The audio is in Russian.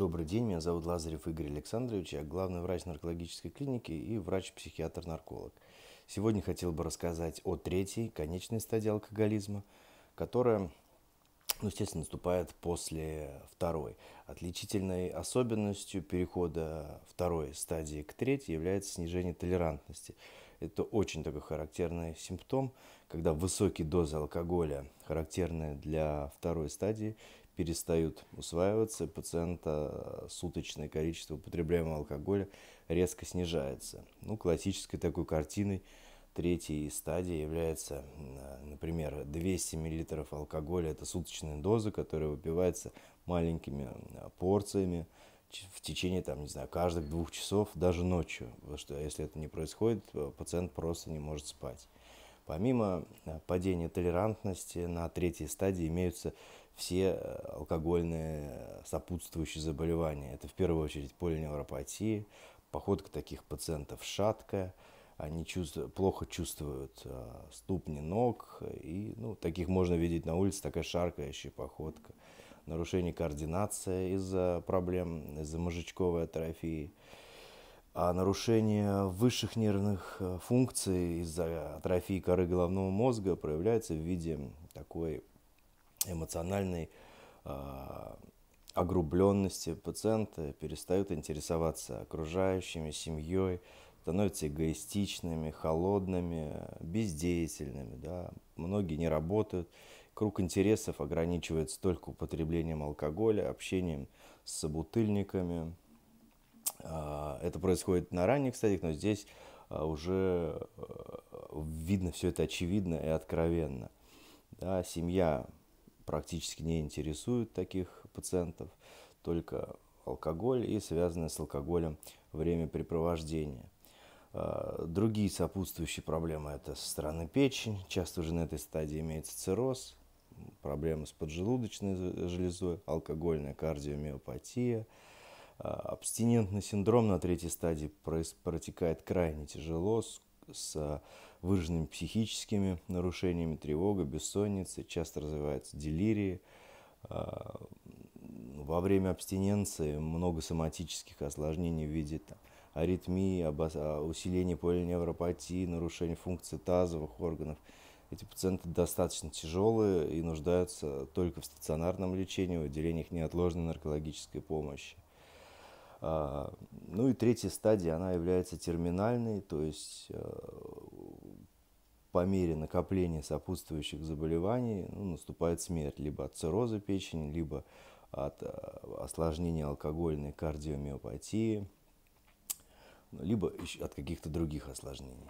Добрый день, меня зовут Лазарев Игорь Александрович, я главный врач наркологической клиники и врач-психиатр-нарколог. Сегодня хотел бы рассказать о третьей, конечной стадии алкоголизма, которая, ну, естественно, наступает после второй. Отличительной особенностью перехода второй стадии к третьей является снижение толерантности. Это очень такой характерный симптом, когда высокие дозы алкоголя, характерные для второй стадии, перестают усваиваться, пациента суточное количество употребляемого алкоголя резко снижается. Ну, классической такой картиной третьей стадии является, например, 200 мл алкоголя. Это суточная доза, которая выпивается маленькими а, порциями в течение, там, не знаю, каждых двух часов, даже ночью. Потому что если это не происходит, пациент просто не может спать. Помимо э, падения толерантности, на третьей стадии имеются все э, алкогольные э, сопутствующие заболевания. Это в первую очередь полиневропатия, походка таких пациентов шаткая, они чувствуют плохо чувствуют ступни ног, и ну, таких можно видеть на улице, такая шаркающая походка. Нарушение координации из-за проблем, из-за мозжечковой атрофии а нарушение высших нервных э, функций из-за атрофии коры головного мозга проявляется в виде такой эмоциональной э, огрубленности пациента, перестают интересоваться окружающими, семьей, становятся эгоистичными, холодными, бездеятельными. Да? Многие не работают, круг интересов ограничивается только употреблением алкоголя, общением с собутыльниками, а, это происходит на ранних стадиях, но здесь а, уже э, видно все это очевидно и откровенно. Да, семья практически не интересует таких пациентов, только алкоголь и связанное с алкоголем времяпрепровождение. А, другие сопутствующие проблемы – это со стороны печени, часто уже на этой стадии имеется цирроз, проблемы с поджелудочной железой, алкогольная кардиомиопатия – а, абстинентный синдром на третьей стадии протекает крайне тяжело, с, с а, выраженными психическими нарушениями, тревога, бессонница, часто развиваются делирии. А, во время абстиненции много соматических осложнений в виде там, аритмии, усиления полиневропатии, нарушения функции тазовых органов. Эти пациенты достаточно тяжелые и нуждаются только в стационарном лечении, в отделениях неотложной наркологической помощи. А, ну и третья стадия, она является терминальной, то есть э, по мере накопления сопутствующих заболеваний ну, наступает смерть либо от цирроза печени, либо от э, осложнения алкогольной кардиомиопатии, либо от каких-то других осложнений.